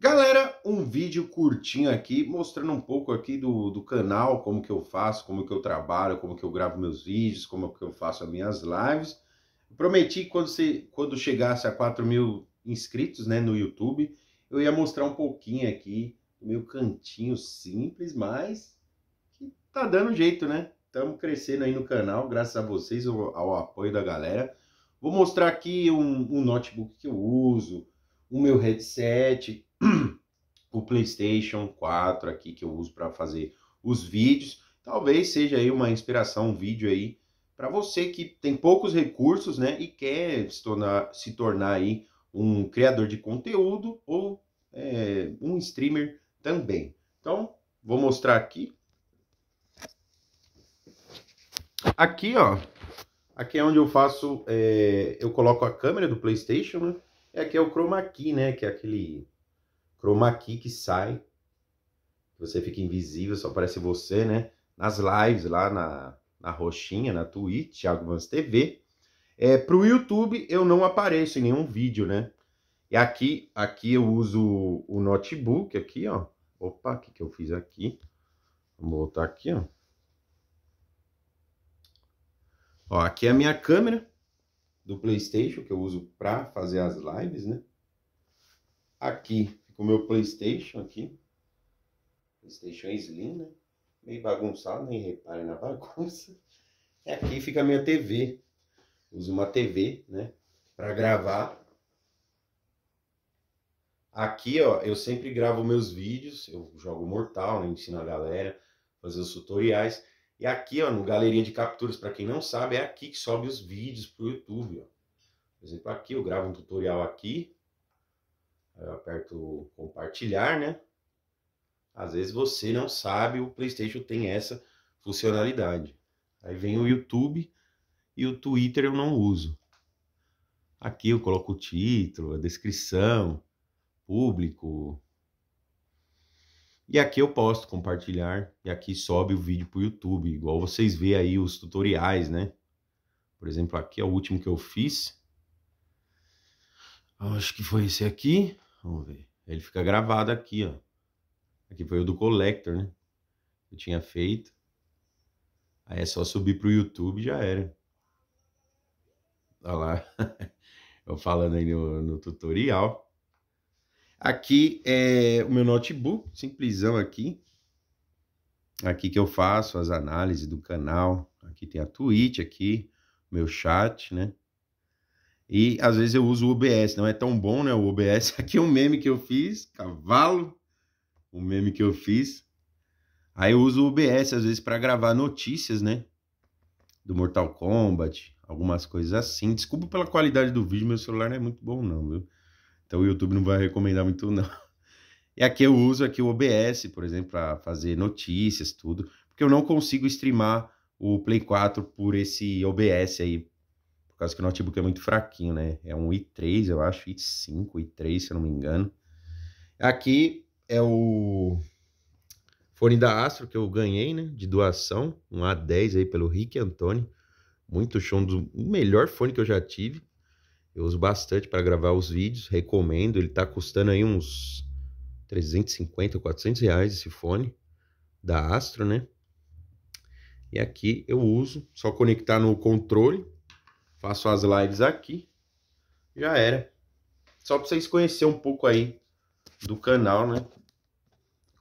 Galera, um vídeo curtinho aqui, mostrando um pouco aqui do, do canal, como que eu faço, como que eu trabalho, como que eu gravo meus vídeos, como que eu faço as minhas lives. Prometi que quando, se, quando chegasse a 4 mil inscritos né, no YouTube, eu ia mostrar um pouquinho aqui o meu cantinho simples, mas que tá dando jeito, né? Estamos crescendo aí no canal, graças a vocês, ao, ao apoio da galera. Vou mostrar aqui um, um notebook que eu uso, o meu headset, o PlayStation 4 aqui que eu uso para fazer os vídeos. Talvez seja aí uma inspiração, um vídeo aí para você que tem poucos recursos, né, e quer se tornar, se tornar aí um criador de conteúdo ou é, um streamer também. Então, vou mostrar aqui. Aqui, ó, aqui é onde eu faço, é, eu coloco a câmera do PlayStation, né? E aqui é o chroma key, né, que é aquele chroma key que sai, você fica invisível, só aparece você, né? Nas lives lá na, na roxinha, na Twitch, Thiago Vans TV. É, pro YouTube eu não apareço em nenhum vídeo, né? E aqui, aqui eu uso o notebook aqui, ó. Opa, o que, que eu fiz aqui? Vamos voltar aqui, ó. Ó, aqui é a minha câmera do PlayStation que eu uso para fazer as lives, né? Aqui com o meu Playstation aqui. Playstation Slim, né? Meio bagunçado, nem reparem na bagunça. E é aqui fica a minha TV. Uso uma TV, né? Pra gravar. Aqui, ó, eu sempre gravo meus vídeos. Eu jogo Mortal, né? Ensino a galera fazer os tutoriais. E aqui, ó, no Galerinha de Capturas, para quem não sabe, é aqui que sobe os vídeos pro YouTube, ó. Por exemplo, aqui eu gravo um tutorial aqui, eu aperto compartilhar, né? Às vezes você não sabe, o PlayStation tem essa funcionalidade. Aí vem o YouTube e o Twitter eu não uso. Aqui eu coloco o título, a descrição, público. E aqui eu posto compartilhar e aqui sobe o vídeo para o YouTube, igual vocês vê aí os tutoriais, né? Por exemplo, aqui é o último que eu fiz. Acho que foi esse aqui. Vamos ver. Ele fica gravado aqui, ó. Aqui foi o do Collector, né? Eu tinha feito. Aí é só subir pro YouTube e já era. Olha lá. Eu falando aí no, no tutorial. Aqui é o meu notebook, simplesão aqui. Aqui que eu faço as análises do canal. Aqui tem a Twitch aqui, meu chat, né? E às vezes eu uso o OBS, não é tão bom, né? O OBS. Aqui é um meme que eu fiz, cavalo, o um meme que eu fiz. Aí eu uso o OBS às vezes para gravar notícias, né? Do Mortal Kombat, algumas coisas assim. Desculpa pela qualidade do vídeo, meu celular não é muito bom não, viu? Então o YouTube não vai recomendar muito não. E aqui eu uso aqui o OBS, por exemplo, para fazer notícias, tudo, porque eu não consigo streamar o Play 4 por esse OBS aí por causa que o notebook é muito fraquinho, né? É um i3, eu acho, i5, i3, se eu não me engano. Aqui é o fone da Astro que eu ganhei, né? De doação, um A10 aí pelo Rick Antônio. Muito show, um do melhor fone que eu já tive. Eu uso bastante para gravar os vídeos, recomendo. Ele tá custando aí uns 350, 400 reais esse fone da Astro, né? E aqui eu uso, só conectar no controle Faço as lives aqui. Já era. Só para vocês conhecerem um pouco aí do canal, né?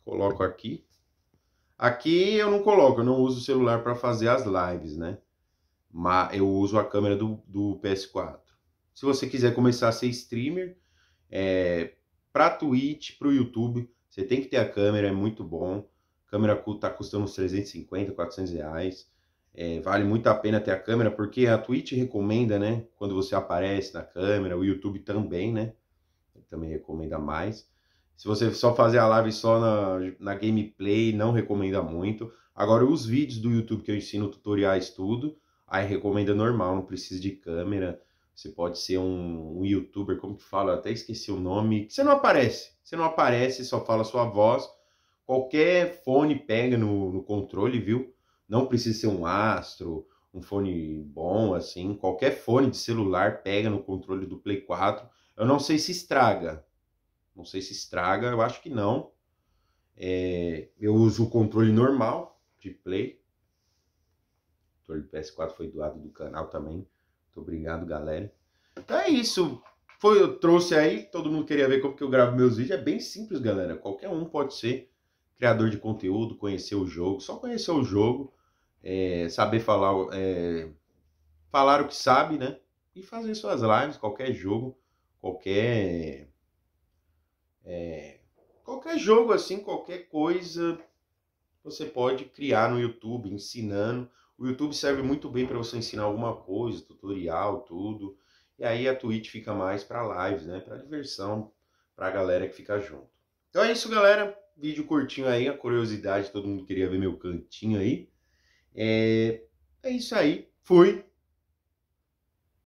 Coloco aqui. Aqui eu não coloco, eu não uso o celular para fazer as lives, né? Mas eu uso a câmera do, do PS4. Se você quiser começar a ser streamer, é, para Twitch, para o YouTube, você tem que ter a câmera, é muito bom. A câmera tá custando uns 350, 400 reais. É, vale muito a pena ter a câmera, porque a Twitch recomenda, né? Quando você aparece na câmera, o YouTube também, né? Também recomenda mais. Se você só fazer a live só na, na gameplay, não recomenda muito. Agora, os vídeos do YouTube que eu ensino, tutoriais, tudo, aí recomenda normal, não precisa de câmera. Você pode ser um, um youtuber, como que fala? Eu até esqueci o nome. Você não aparece. Você não aparece, só fala sua voz. Qualquer fone pega no, no controle, viu? Não precisa ser um astro, um fone bom, assim. Qualquer fone de celular pega no controle do Play 4. Eu não sei se estraga. Não sei se estraga, eu acho que não. É, eu uso o controle normal de Play. O controle PS4 foi doado do canal também. Muito obrigado, galera. Então é isso. Foi, eu trouxe aí, todo mundo queria ver como que eu gravo meus vídeos. É bem simples, galera. Qualquer um pode ser criador de conteúdo, conhecer o jogo. Só conhecer o jogo é, saber falar, é, falar o que sabe, né? E fazer suas lives, qualquer jogo, qualquer. É, qualquer jogo, assim, qualquer coisa, você pode criar no YouTube, ensinando. O YouTube serve muito bem para você ensinar alguma coisa, tutorial, tudo. E aí a Twitch fica mais para lives, né? Para diversão, para a galera que fica junto. Então é isso, galera. Vídeo curtinho aí, a curiosidade, todo mundo queria ver meu cantinho aí. É, é isso aí. Fui.